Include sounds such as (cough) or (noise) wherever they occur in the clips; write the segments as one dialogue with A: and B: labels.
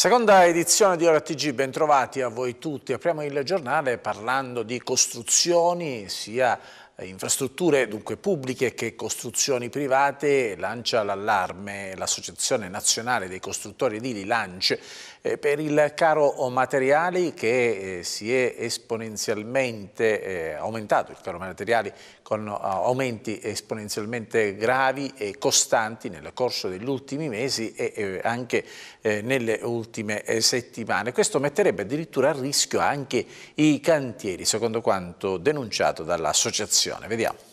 A: Seconda edizione di Ora TG, bentrovati a voi tutti. Apriamo il giornale parlando di costruzioni, sia infrastrutture dunque pubbliche che costruzioni private. Lancia l'allarme l'Associazione Nazionale dei Costruttori Edili Lance eh, per il caro materiali che eh, si è esponenzialmente eh, aumentato, il caro materiali con aumenti esponenzialmente gravi e costanti nel corso degli ultimi mesi e anche nelle ultime settimane. Questo metterebbe addirittura a rischio anche i cantieri, secondo quanto denunciato dall'associazione. Vediamo.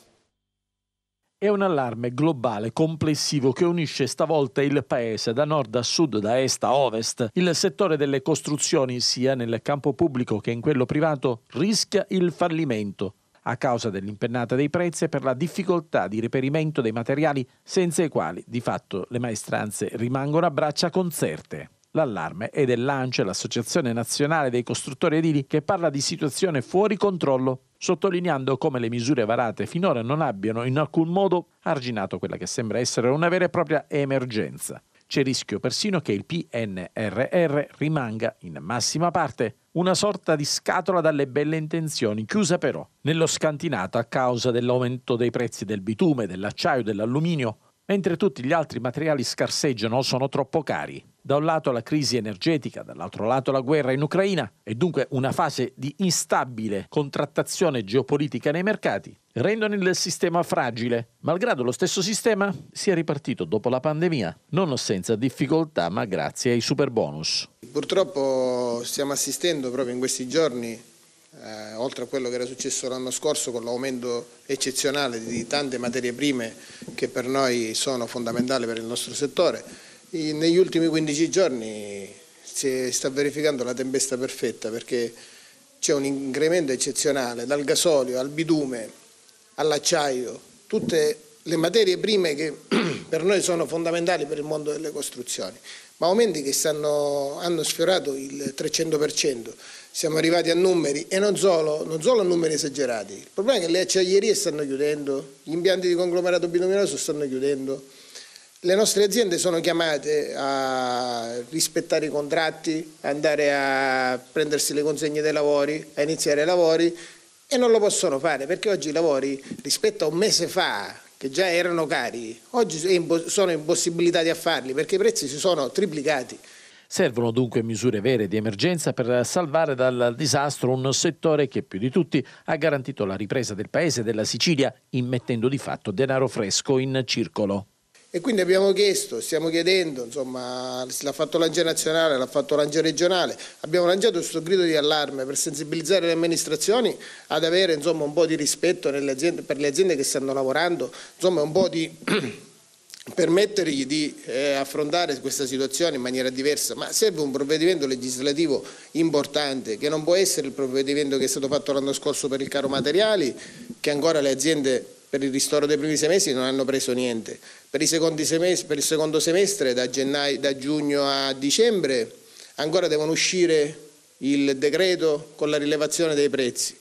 A: È un allarme globale, complessivo, che unisce stavolta il paese da nord a sud, da est a ovest. Il settore delle costruzioni, sia nel campo pubblico che in quello privato, rischia il fallimento a causa dell'impennata dei prezzi e per la difficoltà di reperimento dei materiali senza i quali di fatto le maestranze rimangono a braccia concerte. L'allarme è del dell'ANCE, l'Associazione Nazionale dei Costruttori Edili, che parla di situazione fuori controllo sottolineando come le misure varate finora non abbiano in alcun modo arginato quella che sembra essere una vera e propria emergenza. C'è rischio persino che il PNRR rimanga, in massima parte, una sorta di scatola dalle belle intenzioni, chiusa però nello scantinato a causa dell'aumento dei prezzi del bitume, dell'acciaio, dell'alluminio, mentre tutti gli altri materiali scarseggiano o sono troppo cari. Da un lato la crisi energetica, dall'altro lato la guerra in Ucraina e dunque una fase di instabile contrattazione geopolitica nei mercati rendono il sistema fragile, malgrado lo stesso sistema sia ripartito dopo la pandemia, non senza difficoltà ma grazie ai super bonus.
B: Purtroppo stiamo assistendo proprio in questi giorni eh, oltre a quello che era successo l'anno scorso con l'aumento eccezionale di tante materie prime che per noi sono fondamentali per il nostro settore, e negli ultimi 15 giorni si sta verificando la tempesta perfetta perché c'è un incremento eccezionale dal gasolio al bidume, all'acciaio, tutte le materie prime che (clears throat) per noi sono fondamentali per il mondo delle costruzioni, ma aumenti che stanno, hanno sfiorato il 300% siamo arrivati a numeri e non solo, non solo a numeri esagerati. Il problema è che le acciaierie stanno chiudendo, gli impianti di conglomerato binomioso stanno chiudendo, le nostre aziende sono chiamate a rispettare i contratti, andare a prendersi le consegne dei lavori, a iniziare i lavori e non lo possono fare perché oggi i lavori rispetto a un mese fa che già erano cari, oggi sono impossibilitati a farli perché i prezzi si sono triplicati.
A: Servono dunque misure vere di emergenza per salvare dal disastro un settore che più di tutti ha garantito la ripresa del paese della Sicilia immettendo di fatto denaro fresco in circolo.
B: E quindi abbiamo chiesto, stiamo chiedendo, insomma, l'ha fatto l'Angia nazionale, l'ha fatto l'Angia regionale, abbiamo lanciato questo grido di allarme per sensibilizzare le amministrazioni ad avere insomma, un po' di rispetto aziende, per le aziende che stanno lavorando, insomma un po' di (clears throat) permettergli di eh, affrontare questa situazione in maniera diversa, ma serve un provvedimento legislativo importante che non può essere il provvedimento che è stato fatto l'anno scorso per il caro materiali, che ancora le aziende per il ristoro dei primi sei mesi non hanno preso niente, per, semestri, per il secondo semestre da, gennaio, da giugno a dicembre ancora devono uscire il decreto con la rilevazione dei prezzi,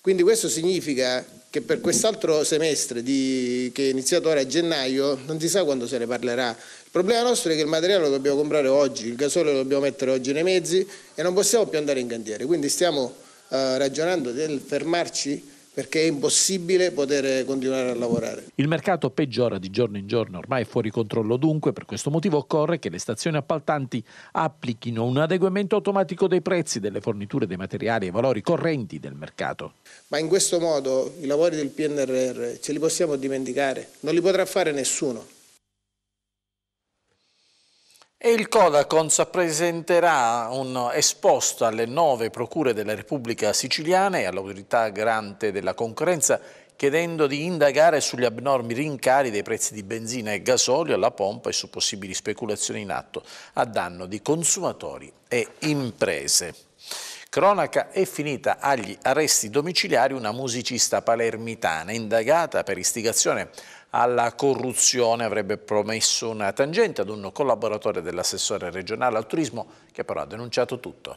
B: quindi questo significa che per quest'altro semestre di, che è iniziato ora a gennaio non si sa quando se ne parlerà. Il problema nostro è che il materiale lo dobbiamo comprare oggi, il gasolio lo dobbiamo mettere oggi nei mezzi e non possiamo più andare in cantiere, quindi stiamo eh, ragionando del fermarci perché è impossibile poter continuare a lavorare.
A: Il mercato peggiora di giorno in giorno, ormai è fuori controllo dunque, per questo motivo occorre che le stazioni appaltanti applichino un adeguamento automatico dei prezzi delle forniture dei materiali ai valori correnti del mercato.
B: Ma in questo modo i lavori del PNRR ce li possiamo dimenticare, non li potrà fare nessuno.
A: E il Codacons presenterà un esposto alle nove procure della Repubblica Siciliana e all'autorità garante della concorrenza chiedendo di indagare sugli abnormi rincari dei prezzi di benzina e gasolio alla pompa e su possibili speculazioni in atto a danno di consumatori e imprese. Cronaca è finita agli arresti domiciliari una musicista palermitana indagata per istigazione alla corruzione avrebbe promesso una tangente ad un collaboratore dell'assessore regionale al turismo che però ha denunciato tutto.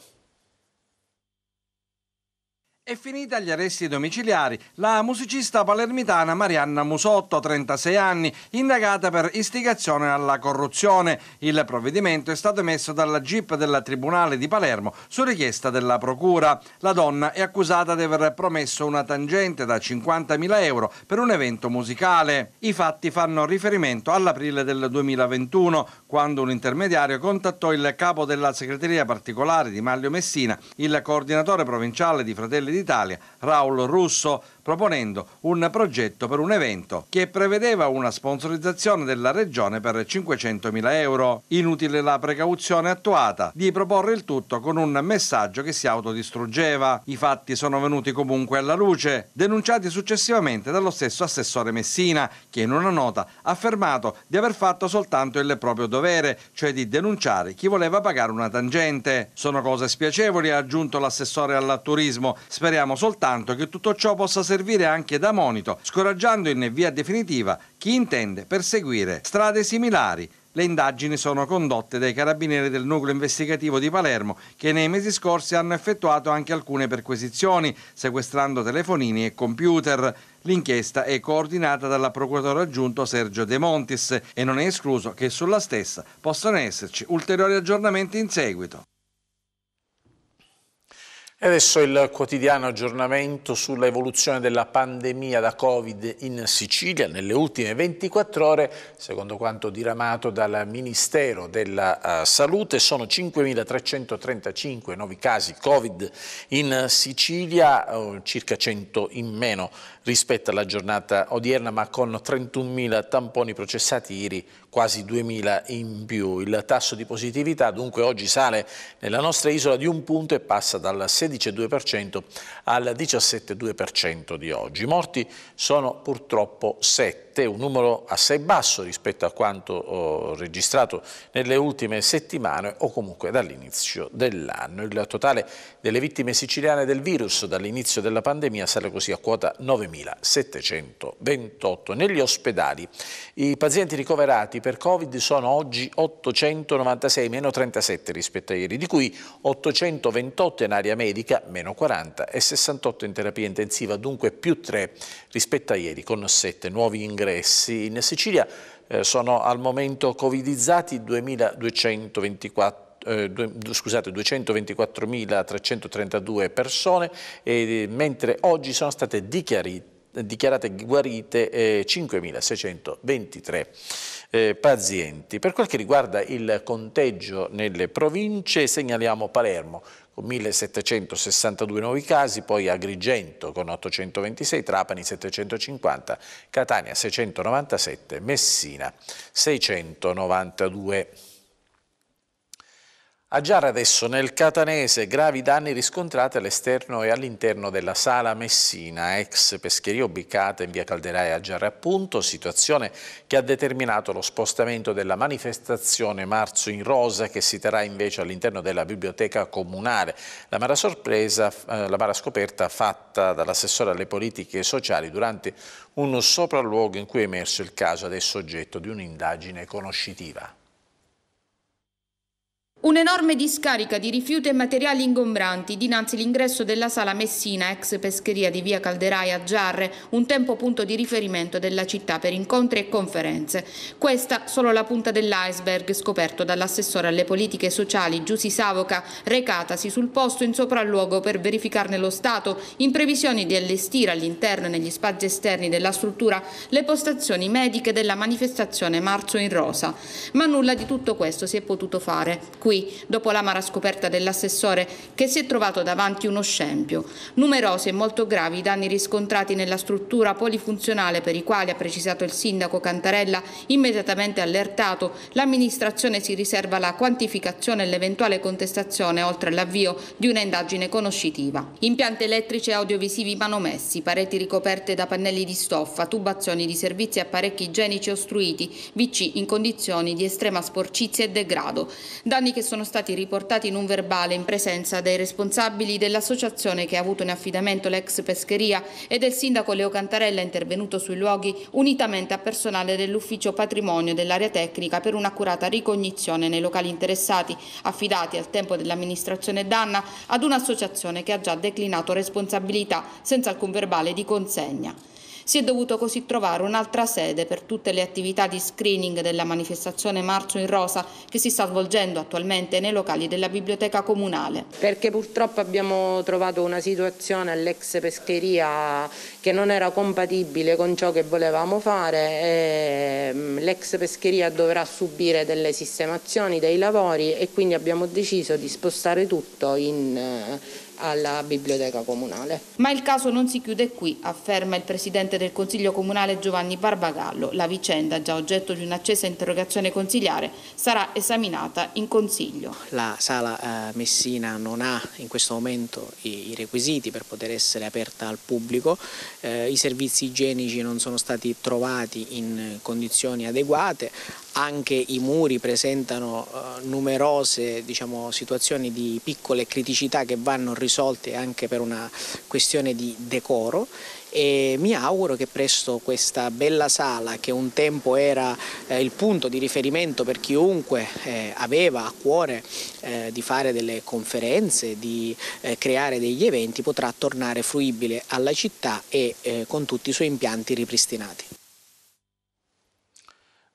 C: È finita gli arresti domiciliari la musicista palermitana Marianna Musotto, 36 anni, indagata per istigazione alla corruzione. Il provvedimento è stato emesso dalla GIP del Tribunale di Palermo su richiesta della Procura. La donna è accusata di aver promesso una tangente da 50.000 euro per un evento musicale. I fatti fanno riferimento all'aprile del 2021, quando un intermediario contattò il capo della segreteria particolare di Maglio Messina, il coordinatore provinciale di Fratelli di d'Italia, Raul Russo, proponendo un progetto per un evento che prevedeva una sponsorizzazione della regione per 500.000 euro. Inutile la precauzione attuata di proporre il tutto con un messaggio che si autodistruggeva. I fatti sono venuti comunque alla luce, denunciati successivamente dallo stesso assessore Messina, che in una nota ha affermato di aver fatto soltanto il proprio dovere, cioè di denunciare chi voleva pagare una tangente. Sono cose spiacevoli, ha aggiunto l'assessore al turismo. Speriamo soltanto che tutto ciò possa servire servire anche da monito, scoraggiando in via definitiva chi intende perseguire strade similari le indagini sono condotte dai carabinieri del nucleo investigativo di Palermo che nei mesi scorsi hanno effettuato anche alcune perquisizioni, sequestrando telefonini e computer. L'inchiesta è coordinata dalla procuratore aggiunto Sergio De Montis e non è escluso che sulla stessa possano esserci ulteriori aggiornamenti in seguito.
A: E adesso il quotidiano aggiornamento sull'evoluzione della pandemia da Covid in Sicilia nelle ultime 24 ore, secondo quanto diramato dal Ministero della eh, Salute, sono 5.335 nuovi casi Covid in Sicilia, eh, circa 100 in meno rispetto alla giornata odierna, ma con 31.000 tamponi processati ieri, quasi 2.000 in più. Il tasso di positività dunque oggi sale nella nostra isola di un punto e passa dal 16 16,2% al 17,2% di oggi. I morti sono purtroppo 7 è un numero assai basso rispetto a quanto oh, registrato nelle ultime settimane o comunque dall'inizio dell'anno. Il totale delle vittime siciliane del virus dall'inizio della pandemia sale così a quota 9.728. Negli ospedali i pazienti ricoverati per Covid sono oggi 896, meno 37 rispetto a ieri, di cui 828 in area medica, meno 40 e 68 in terapia intensiva, dunque più 3 rispetto a ieri con 7 nuovi ingressi ingressi. In Sicilia eh, sono al momento covidizzati 2224 eh, scusate, 224.332 persone, eh, mentre oggi sono state dichiarate guarite eh, 5.623 eh, pazienti. Per quel che riguarda il conteggio nelle province segnaliamo Palermo con 1762 nuovi casi, poi Agrigento con 826, Trapani 750, Catania 697, Messina 692. A Giara adesso nel Catanese gravi danni riscontrati all'esterno e all'interno della Sala Messina, ex pescheria ubicata in via Calderai a Giara appunto, situazione che ha determinato lo spostamento della manifestazione Marzo in Rosa che si terrà invece all'interno della biblioteca comunale. La mara, sorpresa, eh, la mara scoperta fatta dall'assessore alle politiche sociali durante un sopralluogo in cui è emerso il caso adesso oggetto di un'indagine conoscitiva.
D: Un'enorme discarica di rifiuti e materiali ingombranti dinanzi all'ingresso della sala Messina, ex pescheria di via Calderai a Giarre, un tempo punto di riferimento della città per incontri e conferenze. Questa solo la punta dell'iceberg scoperto dall'assessore alle politiche sociali Giussi Savoca, recatasi sul posto in sopralluogo per verificarne lo stato, in previsione di allestire all'interno e negli spazi esterni della struttura le postazioni mediche della manifestazione Marzo in Rosa. Ma nulla di tutto questo si è potuto fare qui, dopo l'amara scoperta dell'assessore, che si è trovato davanti uno scempio. Numerosi e molto gravi i danni riscontrati nella struttura polifunzionale per i quali, ha precisato il sindaco Cantarella, immediatamente allertato, l'amministrazione si riserva la quantificazione e l'eventuale contestazione, oltre all'avvio di un'indagine conoscitiva. Impianti elettrici e audiovisivi manomessi, pareti ricoperte da pannelli di stoffa, tubazioni di servizi e apparecchi igienici ostruiti, VC in condizioni di estrema sporcizia e degrado. Danni che che sono stati riportati in un verbale in presenza dei responsabili dell'associazione che ha avuto in affidamento l'ex pescheria e del sindaco Leo Cantarella intervenuto sui luoghi unitamente a personale dell'ufficio patrimonio dell'area tecnica per un'accurata ricognizione nei locali interessati, affidati al tempo dell'amministrazione Danna ad un'associazione che ha già declinato responsabilità senza alcun verbale di consegna si è dovuto così trovare un'altra sede per tutte le attività di screening della manifestazione Marzo in Rosa che si sta svolgendo attualmente nei locali della biblioteca comunale. Perché
E: purtroppo abbiamo trovato una situazione all'ex pescheria che non era compatibile con ciò che volevamo fare. Mm, l'ex pescheria dovrà subire delle sistemazioni, dei lavori e quindi abbiamo deciso di spostare tutto in eh, alla biblioteca comunale.
D: Ma il caso non si chiude qui, afferma il presidente del Consiglio comunale Giovanni Barbagallo. La vicenda, già oggetto di un'accesa interrogazione consigliare, sarà esaminata in consiglio.
E: La sala eh, Messina non ha in questo momento i, i, requisiti per poter essere aperta al pubblico, eh, i servizi igienici non sono stati trovati in condizioni adeguate, anche i muri presentano eh, numerose diciamo, situazioni di piccole criticità che vanno risolte anche per una questione di decoro e mi auguro che presto questa bella sala che un tempo era eh, il punto di riferimento per chiunque eh, aveva a cuore eh, di fare delle conferenze, di eh, creare degli eventi potrà tornare fruibile alla città e eh, con tutti i suoi impianti ripristinati.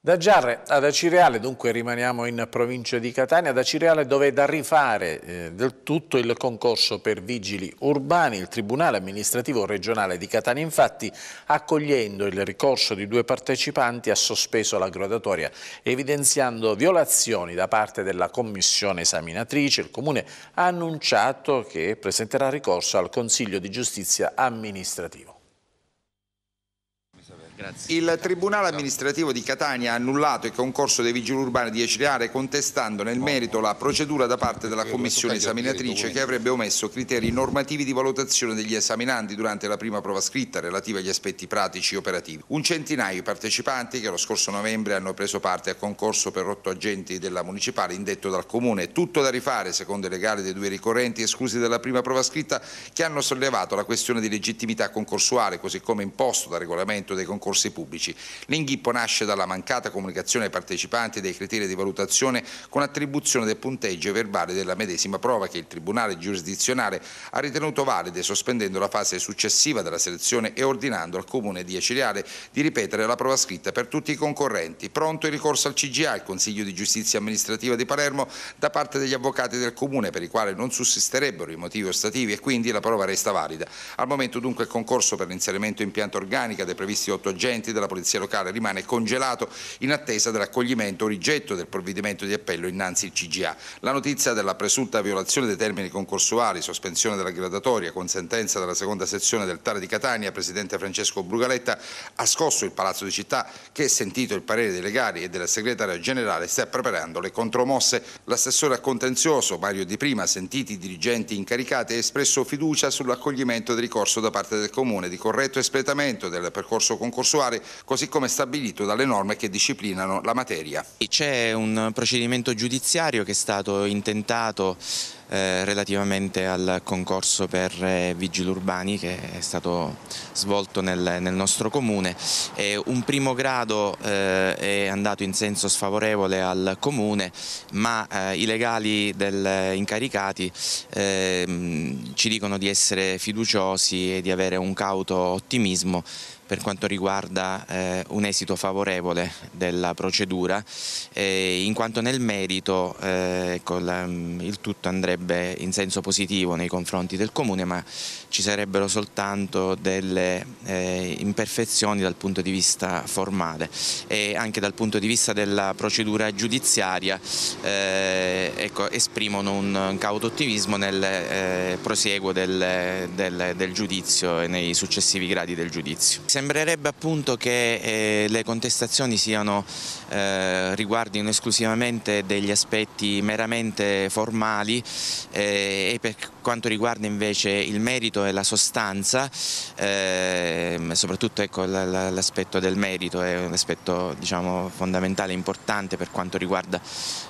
A: Da Giarre ad Acireale, dunque rimaniamo in provincia di Catania, ad Acireale dove è da rifare eh, del tutto il concorso per vigili urbani. Il Tribunale amministrativo regionale di Catania infatti, accogliendo il ricorso di due partecipanti, ha sospeso la gradatoria evidenziando violazioni da parte della commissione esaminatrice. Il Comune ha annunciato che presenterà ricorso al Consiglio di Giustizia amministrativo.
F: Grazie. Il Tribunale amministrativo di Catania ha annullato il concorso dei vigili urbani di Eciliare contestando nel merito la procedura da parte della commissione esaminatrice che avrebbe omesso criteri normativi di valutazione degli esaminanti durante la prima prova scritta relativa agli aspetti pratici e operativi. Un centinaio di partecipanti che lo scorso novembre hanno preso parte al concorso per otto agenti della municipale indetto dal comune. Tutto da rifare secondo i legali dei due ricorrenti esclusi dalla prima prova scritta che hanno sollevato la questione di legittimità concorsuale così come imposto dal regolamento dei concorsi concorsi pubblici. L'inghippo nasce dalla mancata comunicazione ai partecipanti dei criteri di valutazione con attribuzione del punteggio verbale della medesima prova che il Tribunale giurisdizionale ha ritenuto valide sospendendo la fase successiva della selezione e ordinando al Comune di Eciliare di ripetere la prova scritta per tutti i concorrenti. Pronto il ricorso al CGA, il Consiglio di Giustizia Amministrativa di Palermo, da parte degli avvocati del Comune per i quali non sussisterebbero i motivi ostativi e quindi la prova resta valida. Al momento dunque il concorso per l'inserimento in pianta organica dei previsti 8 agenti della Polizia Locale, rimane congelato in attesa dell'accoglimento o rigetto del provvedimento di appello innanzi il CGA. La notizia della presunta violazione dei termini concorsuali, sospensione della gradatoria con sentenza della seconda sezione del TAR di Catania, Presidente Francesco Brugaletta, ha scosso il Palazzo di Città che, sentito il parere dei legali e della segretaria generale, sta preparando le contromosse. L'assessore a contenzioso Mario Di Prima, sentiti i dirigenti incaricati, ha espresso fiducia sull'accoglimento del ricorso da parte del Comune di corretto espletamento del percorso concorsuale concorsuale, così come stabilito dalle norme che disciplinano la materia.
G: C'è un procedimento giudiziario che è stato intentato eh, relativamente al concorso per eh, vigili urbani che è stato svolto nel, nel nostro comune. E un primo grado eh, è andato in senso sfavorevole al comune, ma eh, i legali del incaricati ehm, ci dicono di essere fiduciosi e di avere un cauto ottimismo per quanto riguarda eh, un esito favorevole della procedura, eh, in quanto nel merito eh, ecco, la, mm, il tutto andrebbe in senso positivo nei confronti del Comune, ma ci sarebbero soltanto delle eh, imperfezioni dal punto di vista formale e anche dal punto di vista della procedura giudiziaria eh, ecco, esprimono un, un cauto ottimismo nel eh, prosieguo del, del, del giudizio e nei successivi gradi del giudizio. Sembrerebbe appunto che eh, le contestazioni siano, eh, riguardino esclusivamente degli aspetti meramente formali eh, e per quanto riguarda invece il merito e la sostanza, ehm, soprattutto ecco, l'aspetto del merito è un aspetto diciamo, fondamentale e importante per quanto riguarda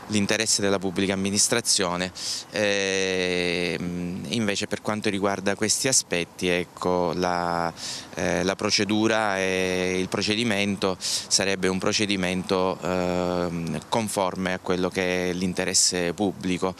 G: l'interesse della pubblica amministrazione, ehm, invece per quanto riguarda questi aspetti ecco, la, eh, la, procedura e il procedimento sarebbe un procedimento ehm, conforme a quello che è l'interesse pubblico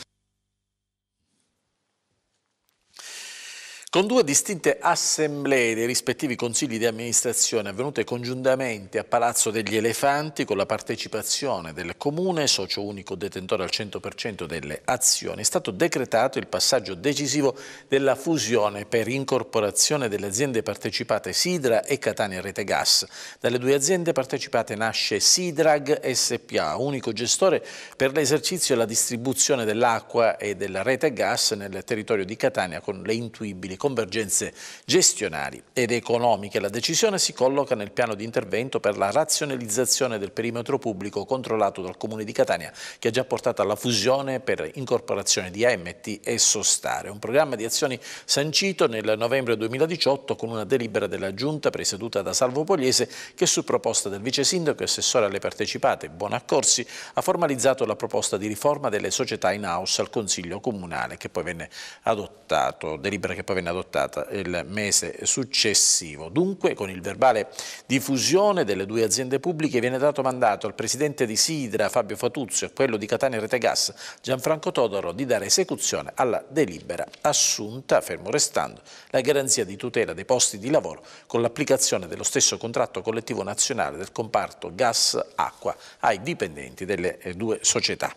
A: Con due distinte assemblee dei rispettivi consigli di amministrazione avvenute congiuntamente a Palazzo degli Elefanti con la partecipazione del Comune, socio unico detentore al 100% delle azioni, è stato decretato il passaggio decisivo della fusione per incorporazione delle aziende partecipate Sidra e Catania Rete Gas. Dalle due aziende partecipate nasce Sidrag SPA, unico gestore per l'esercizio e la distribuzione dell'acqua e della rete gas nel territorio di Catania con le intuibili convergenze gestionali ed economiche. La decisione si colloca nel piano di intervento per la razionalizzazione del perimetro pubblico controllato dal Comune di Catania, che ha già portato alla fusione per incorporazione di AMT e Sostare. Un programma di azioni sancito nel novembre 2018 con una delibera della Giunta presieduta da Salvo Pogliese che su proposta del vice sindaco e assessore alle partecipate Bonaccorsi ha formalizzato la proposta di riforma delle società in house al Consiglio Comunale che poi venne adottato, delibera che poi venne adottata adottata il mese successivo. Dunque, con il verbale di fusione delle due aziende pubbliche viene dato mandato al presidente di Sidra, Fabio Fatuzio, e quello di Catania Rete Gas, Gianfranco Todoro, di dare esecuzione alla delibera assunta, fermo restando, la garanzia di tutela dei posti di lavoro con l'applicazione dello stesso contratto collettivo nazionale del comparto gas-acqua ai dipendenti delle eh, due società.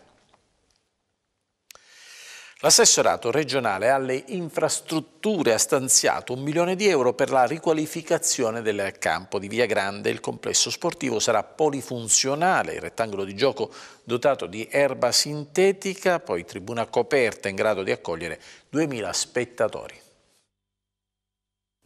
A: L'assessorato regionale alle infrastrutture ha stanziato un milione di euro per la riqualificazione del campo di Via Grande. Il complesso sportivo sarà polifunzionale, il rettangolo di gioco dotato di erba sintetica, poi tribuna coperta in grado di accogliere 2000 spettatori.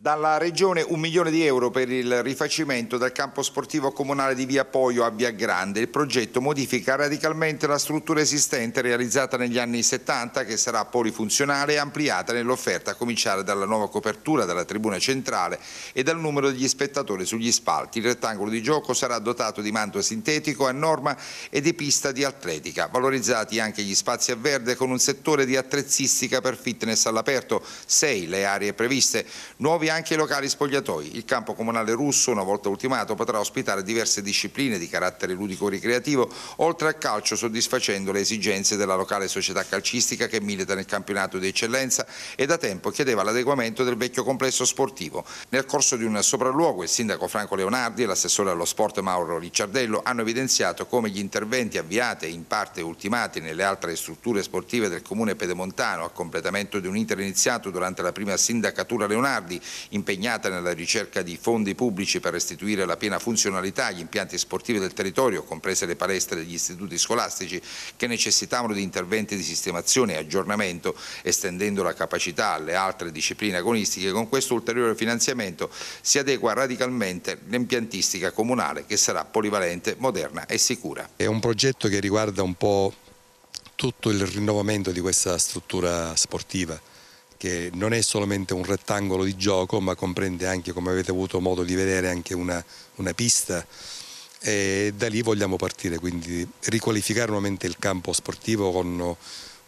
F: Dalla Regione un milione di euro per il rifacimento del campo sportivo comunale di Via Poio a Via Grande. Il progetto modifica radicalmente la struttura esistente realizzata negli anni 70 che sarà polifunzionale e ampliata nell'offerta a cominciare dalla nuova copertura della tribuna centrale e dal numero degli spettatori sugli spalti. Il rettangolo di gioco sarà dotato di manto sintetico a norma e di pista di atletica. Valorizzati anche gli spazi a verde con un settore di attrezzistica per fitness all'aperto, 6 le aree previste, nuovi anche i locali spogliatoi. Il campo comunale russo, una volta ultimato, potrà ospitare diverse discipline di carattere ludico-ricreativo, oltre al calcio soddisfacendo le esigenze della locale società calcistica che milita nel campionato di eccellenza e da tempo chiedeva l'adeguamento del vecchio complesso sportivo. Nel corso di un sopralluogo il sindaco Franco Leonardi e l'assessore allo sport Mauro Ricciardello hanno evidenziato come gli interventi avviati e in parte ultimati nelle altre strutture sportive del comune pedemontano a completamento di un iter iniziato durante la prima sindacatura Leonardi impegnata nella ricerca di fondi pubblici per restituire la piena funzionalità agli impianti sportivi del territorio, comprese le palestre degli istituti scolastici, che necessitavano di interventi di sistemazione e aggiornamento, estendendo la capacità alle altre discipline agonistiche, con questo ulteriore finanziamento si adegua radicalmente l'impiantistica comunale che sarà polivalente, moderna e sicura.
H: È un progetto che riguarda un po' tutto il rinnovamento di questa struttura sportiva che non è solamente un rettangolo di gioco ma comprende anche, come avete avuto modo di vedere, anche una, una pista e da lì vogliamo partire, quindi riqualificare nuovamente il campo sportivo con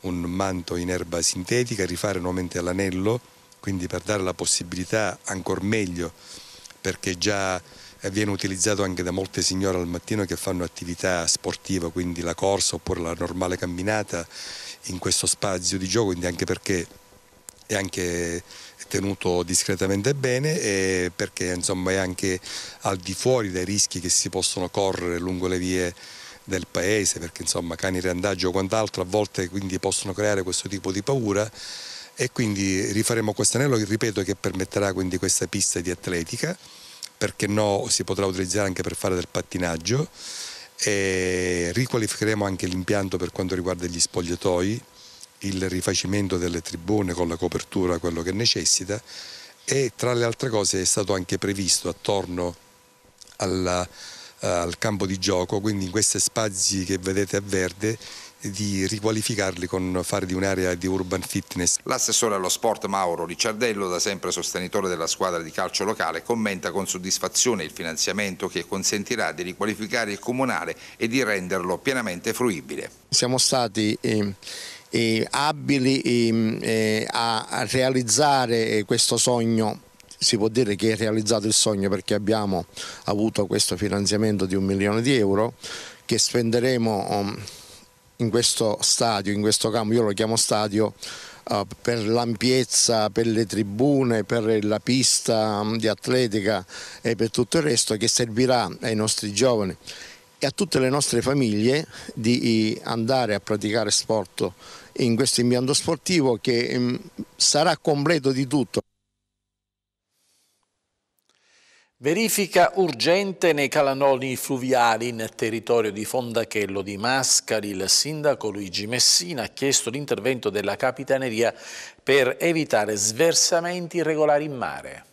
H: un manto in erba sintetica, rifare nuovamente l'anello, quindi per dare la possibilità ancora meglio, perché già viene utilizzato anche da molte signore al mattino che fanno attività sportiva, quindi la corsa oppure la normale camminata in questo spazio di gioco, quindi anche perché è anche tenuto discretamente bene perché insomma, è anche al di fuori dai rischi che si possono correre lungo le vie del paese perché insomma cani randaggio o quant'altro a volte quindi possono creare questo tipo di paura e quindi rifaremo questo anello che ripeto che permetterà quindi questa pista di atletica perché no si potrà utilizzare anche per fare del pattinaggio e riqualificheremo anche l'impianto per quanto riguarda gli spogliatoi il rifacimento delle tribune con la copertura, quello che necessita e tra le altre cose è stato anche previsto attorno alla, eh, al campo di gioco, quindi in questi spazi che vedete a verde di riqualificarli con fare di un'area di urban fitness. L'assessore
F: allo sport Mauro Ricciardello, da sempre sostenitore della squadra di calcio locale, commenta con soddisfazione il finanziamento che consentirà di riqualificare il comunale e di renderlo pienamente
A: fruibile. Siamo stati eh eh, abili mm, eh, a, a realizzare eh, questo sogno si può dire che è realizzato il sogno perché abbiamo avuto questo finanziamento di un milione di euro che spenderemo mm, in questo stadio, in questo campo, io lo chiamo stadio, eh, per l'ampiezza, per le tribune, per la pista mm, di atletica e per tutto il resto che servirà ai nostri giovani e a tutte le nostre famiglie di andare a praticare sport in questo impianto sportivo che mm, sarà completo di tutto. Verifica urgente nei calanoni fluviali in territorio di Fondachello di Mascari. Il sindaco Luigi Messina ha chiesto l'intervento della Capitaneria per evitare sversamenti irregolari in mare.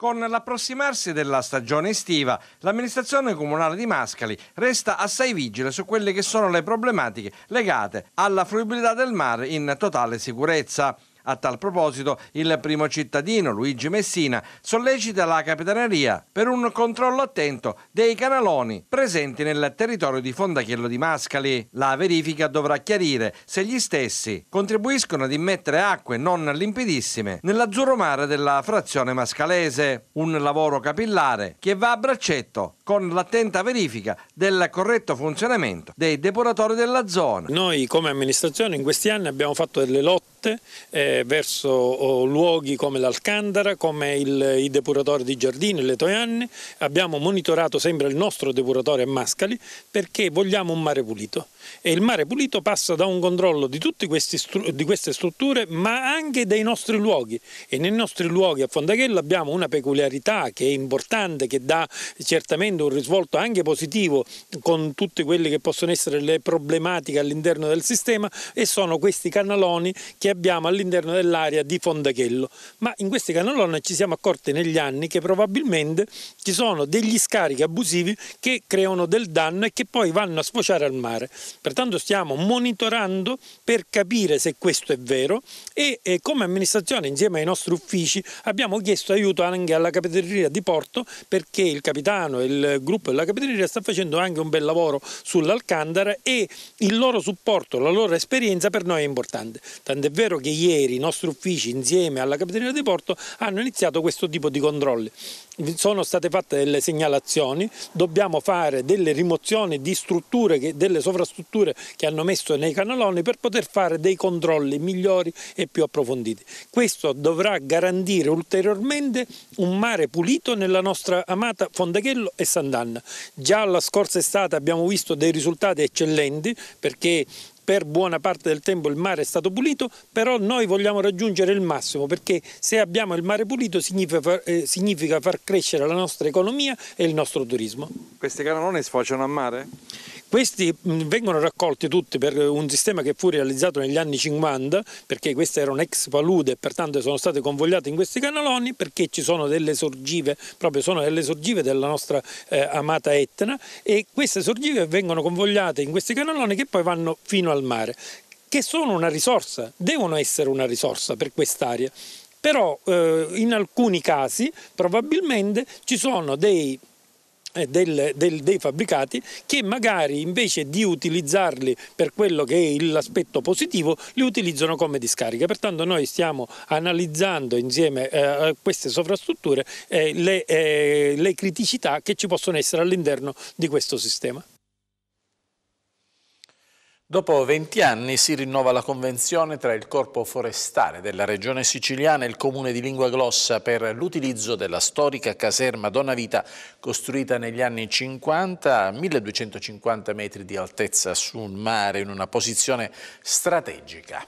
C: Con l'approssimarsi della stagione estiva, l'amministrazione comunale di Mascali resta assai vigile su quelle che sono le problematiche legate alla fruibilità del mare in totale sicurezza. A tal proposito, il primo cittadino, Luigi Messina, sollecita la Capitaneria per un controllo attento dei canaloni presenti nel territorio di Fondachiello di Mascali. La verifica dovrà chiarire se gli stessi contribuiscono ad immettere acque non limpidissime nell'azzurro mare della frazione mascalese. Un lavoro capillare che va a braccetto con l'attenta verifica
I: del corretto funzionamento dei depuratori della zona. Noi come amministrazione in questi anni abbiamo fatto delle lotte eh, verso oh, luoghi come l'Alcandara, come il, i depuratori di Giardini, le Toianne, abbiamo monitorato sempre il nostro depuratore a Mascali perché vogliamo un mare pulito e il mare pulito passa da un controllo di tutte di queste strutture ma anche dei nostri luoghi e nei nostri luoghi a Fondaghella abbiamo una peculiarità che è importante, che dà certamente un risvolto anche positivo con tutte quelle che possono essere le problematiche all'interno del sistema e sono questi canaloni che abbiamo all'interno dell'area di Fondachello. Ma in questi canaloni ci siamo accorti negli anni che probabilmente ci sono degli scarichi abusivi che creano del danno e che poi vanno a sfociare al mare. Pertanto stiamo monitorando per capire se questo è vero e eh, come amministrazione insieme ai nostri uffici abbiamo chiesto aiuto anche alla capitaneria di Porto perché il capitano e il gruppo della capitaneria sta facendo anche un bel lavoro sull'Alcantara e il loro supporto, la loro esperienza per noi è importante. Tant'è vero che ieri i nostri uffici insieme alla capitaneria di Porto hanno iniziato questo tipo di controlli. Sono state fatte delle segnalazioni, dobbiamo fare delle rimozioni di strutture, che, delle sovrastrutture strutture che hanno messo nei canaloni per poter fare dei controlli migliori e più approfonditi. Questo dovrà garantire ulteriormente un mare pulito nella nostra amata Fondachello e Sant'Anna. Già la scorsa estate abbiamo visto dei risultati eccellenti perché per buona parte del tempo il mare è stato pulito, però noi vogliamo raggiungere il massimo perché se abbiamo il mare pulito significa far, eh, significa far crescere la nostra economia e il nostro turismo. Questi canaloni sfociano a mare? Questi mm, vengono raccolti tutti per un sistema che fu realizzato negli anni 50 perché queste erano ex palude e pertanto sono state convogliate in questi canaloni perché ci sono delle sorgive, proprio sono delle sorgive della nostra eh, amata Etna e queste sorgive vengono convogliate in questi canaloni che poi vanno fino al mare che sono una risorsa, devono essere una risorsa per quest'area però eh, in alcuni casi probabilmente ci sono dei eh, del, del, dei fabbricati che magari invece di utilizzarli per quello che è l'aspetto positivo li utilizzano come discariche. Pertanto noi stiamo analizzando insieme eh, a queste sovrastrutture eh, le, eh, le criticità che ci possono essere all'interno di questo sistema. Dopo 20 anni si rinnova la
A: convenzione tra il Corpo Forestale della Regione Siciliana e il Comune di Lingua Glossa per l'utilizzo della storica caserma Donavita costruita negli anni 50 a 1250 metri di altezza sul mare in una posizione strategica.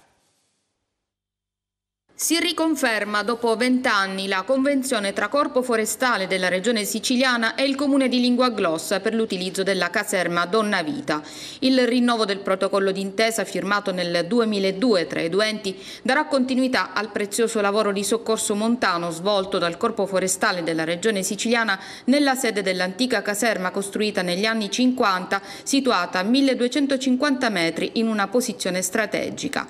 D: Si riconferma dopo vent'anni la convenzione tra Corpo Forestale della Regione Siciliana e il Comune di Lingua Glossa per l'utilizzo della caserma Donna Vita. Il rinnovo del protocollo d'intesa firmato nel 2002 tra i due enti darà continuità al prezioso lavoro di soccorso montano svolto dal Corpo Forestale della Regione Siciliana nella sede dell'antica caserma costruita negli anni 50 situata a 1250 metri in una posizione strategica.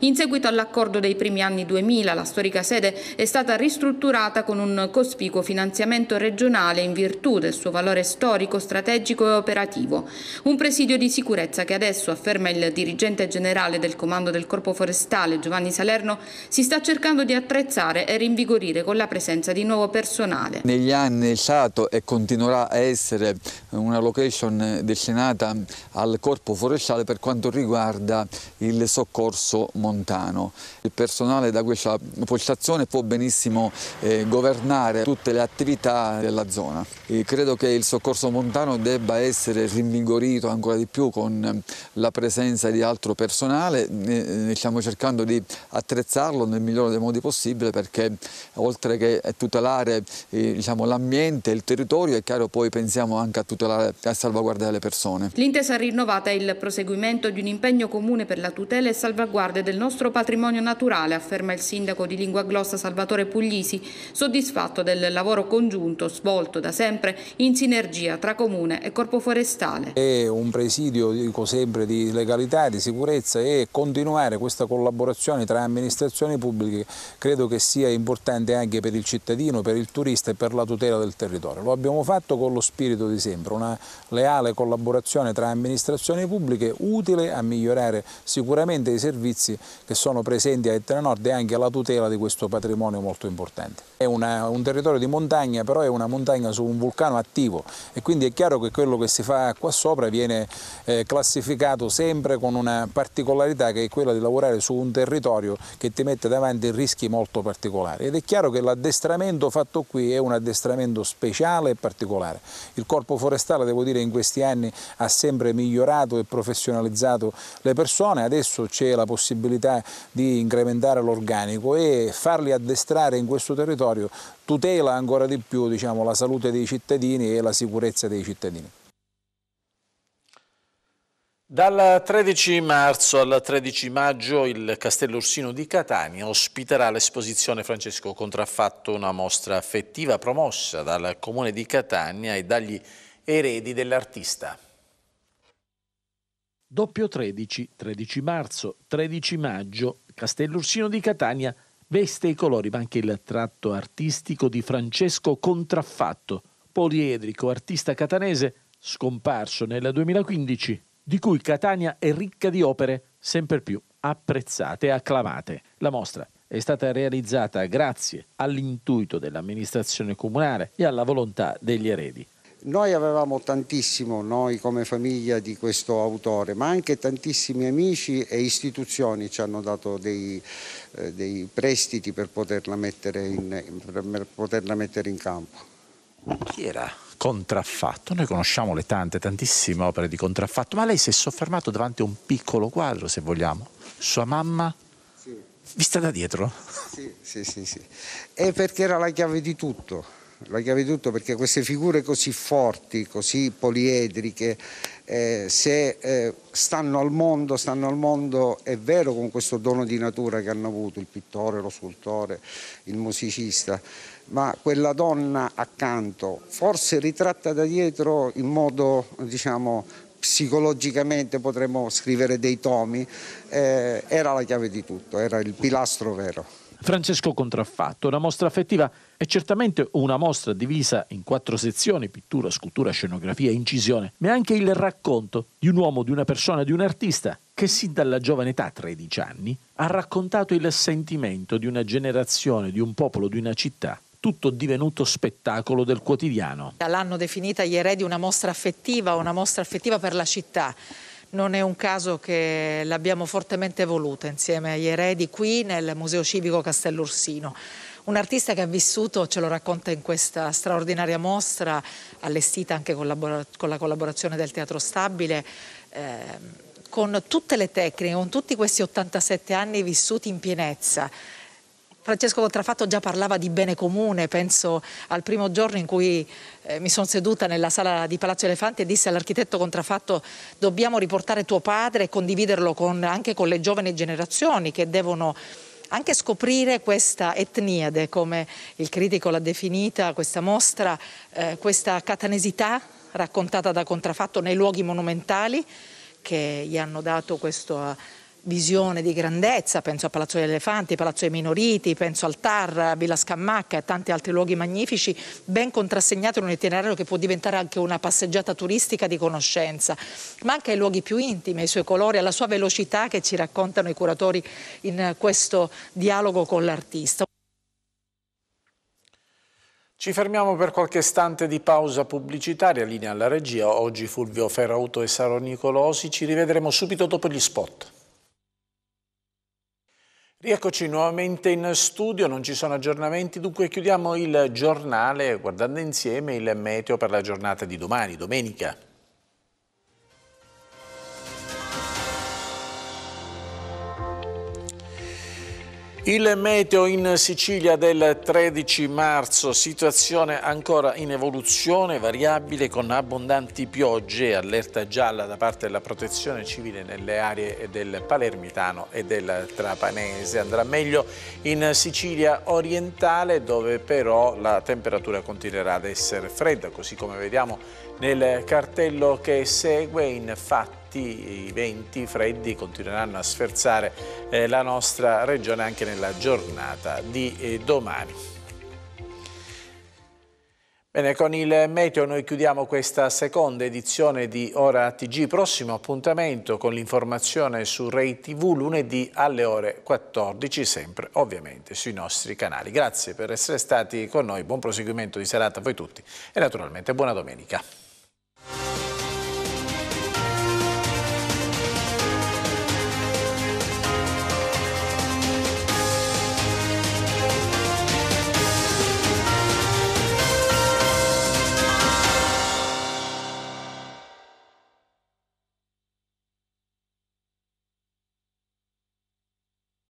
D: In seguito all'accordo dei primi anni 2000 2000 la storica sede è stata ristrutturata con un cospicuo finanziamento regionale in virtù del suo valore storico, strategico e operativo. Un presidio di sicurezza che adesso, afferma il dirigente generale del comando del Corpo Forestale Giovanni Salerno, si sta cercando di attrezzare e rinvigorire con la presenza di nuovo personale.
C: Negli anni è stato e continuerà a essere una location destinata al Corpo Forestale per quanto riguarda il soccorso montano. Il personale da questo Provincia, Pulciazione può benissimo eh, governare tutte le attività della zona. E credo che il soccorso montano debba essere rinvigorito ancora di più con eh, la presenza di altro personale, eh, stiamo cercando di attrezzarlo nel migliore dei modi possibile perché oltre che tutelare eh, diciamo, l'ambiente, il territorio, è chiaro poi pensiamo anche a tutelare e a salvaguardare le persone.
D: L'intesa rinnovata è il proseguimento di un impegno comune per la tutela e salvaguardia del nostro patrimonio naturale, afferma il sindaco di Lingua Glossa Salvatore Puglisi, soddisfatto del lavoro congiunto svolto da sempre in sinergia tra Comune e Corpo Forestale.
J: È un presidio, dico sempre, di legalità, di sicurezza e continuare questa collaborazione tra amministrazioni pubbliche credo che sia importante anche per il cittadino, per il turista e per la tutela del territorio. Lo abbiamo fatto con lo spirito di sempre, una leale collaborazione tra amministrazioni pubbliche utile a migliorare sicuramente i servizi che sono presenti a Etna Nord e anche anche la tutela di questo patrimonio molto importante. È una, un territorio di montagna, però è una montagna su un vulcano attivo e quindi è chiaro che quello che si fa qua sopra viene eh, classificato sempre con una particolarità che è quella di lavorare su un territorio che ti mette davanti rischi molto particolari ed è chiaro che l'addestramento fatto qui è un addestramento speciale e particolare. Il corpo forestale, devo dire, in questi anni ha sempre migliorato e professionalizzato le persone, adesso c'è la possibilità di incrementare l'organico organico e farli addestrare in questo territorio tutela ancora di più diciamo, la salute dei cittadini e la sicurezza dei cittadini.
A: Dal 13 marzo al 13 maggio il Castello Ursino di Catania ospiterà l'esposizione Francesco Contraffatto, una mostra affettiva promossa dal Comune di Catania e dagli eredi dell'artista doppio 13, 13 marzo, 13 maggio, Ursino di Catania veste i colori ma anche il tratto artistico di Francesco Contraffatto, poliedrico artista catanese scomparso nel 2015, di cui Catania è ricca di opere sempre più apprezzate e acclamate. La mostra è stata realizzata grazie all'intuito dell'amministrazione comunale e alla volontà degli eredi.
F: Noi avevamo tantissimo, noi come famiglia di questo autore, ma anche tantissimi amici e istituzioni ci hanno dato dei, eh, dei prestiti per poterla, in, per poterla
A: mettere in campo. Chi era contraffatto? Noi conosciamo le tante, tantissime opere di contraffatto, ma lei si è soffermato davanti a un piccolo quadro, se vogliamo. Sua mamma vista da dietro?
F: Sì, sì, sì, sì. È perché era la chiave di tutto la chiave di tutto perché queste figure così forti, così poliedriche, eh, se eh, stanno al mondo, stanno al mondo è vero con questo dono di natura che hanno avuto il pittore, lo scultore, il musicista, ma quella donna accanto, forse ritratta da dietro in modo diciamo psicologicamente potremmo scrivere dei tomi, eh, era la chiave di
A: tutto, era il pilastro vero. Francesco Contraffatto, una mostra affettiva è certamente una mostra divisa in quattro sezioni, pittura, scultura, scenografia, incisione, ma è anche il racconto di un uomo, di una persona, di un artista che sin dalla giovane età, 13 anni, ha raccontato il sentimento di una generazione, di un popolo, di una città tutto divenuto spettacolo del quotidiano.
E: L'hanno definita gli eredi una mostra affettiva, una mostra affettiva per la città. Non è un caso che l'abbiamo fortemente voluta insieme agli eredi qui nel Museo Civico Castell'Ursino. Un artista che ha vissuto, ce lo racconta in questa straordinaria mostra, allestita anche con la collaborazione del Teatro Stabile, eh, con tutte le tecniche, con tutti questi 87 anni vissuti in pienezza Francesco Contrafatto già parlava di bene comune, penso al primo giorno in cui eh, mi sono seduta nella sala di Palazzo Elefanti e disse all'architetto Contrafatto dobbiamo riportare tuo padre e condividerlo con, anche con le giovani generazioni che devono anche scoprire questa etniade, come il critico l'ha definita, questa mostra, eh, questa catanesità raccontata da Contrafatto nei luoghi monumentali che gli hanno dato questo eh, visione di grandezza, penso a Palazzo degli Elefanti, Palazzo dei Minoriti, penso al TAR, Villa Scammacca e tanti altri luoghi magnifici, ben contrassegnato in un itinerario che può diventare anche una passeggiata turistica di conoscenza, ma anche ai luoghi più intimi, ai suoi colori, alla sua velocità che ci raccontano i curatori in questo dialogo con l'artista.
A: Ci fermiamo per qualche istante di pausa pubblicitaria, linea alla regia, oggi Fulvio Ferrauto e Saro Nicolosi, ci rivedremo subito dopo gli spot. Rieccoci nuovamente in studio, non ci sono aggiornamenti, dunque chiudiamo il giornale guardando insieme il meteo per la giornata di domani, domenica. Il meteo in Sicilia del 13 marzo, situazione ancora in evoluzione, variabile con abbondanti piogge, allerta gialla da parte della protezione civile nelle aree del Palermitano e del Trapanese. Andrà meglio in Sicilia orientale dove però la temperatura continuerà ad essere fredda, così come vediamo nel cartello che segue infatti i venti freddi continueranno a sferzare eh, la nostra regione anche nella giornata di eh, domani. Bene, con il meteo noi chiudiamo questa seconda edizione di Ora TG, prossimo appuntamento con l'informazione su Rai TV lunedì alle ore 14, sempre ovviamente sui nostri canali. Grazie per essere stati con noi, buon proseguimento di serata a voi tutti e naturalmente buona domenica.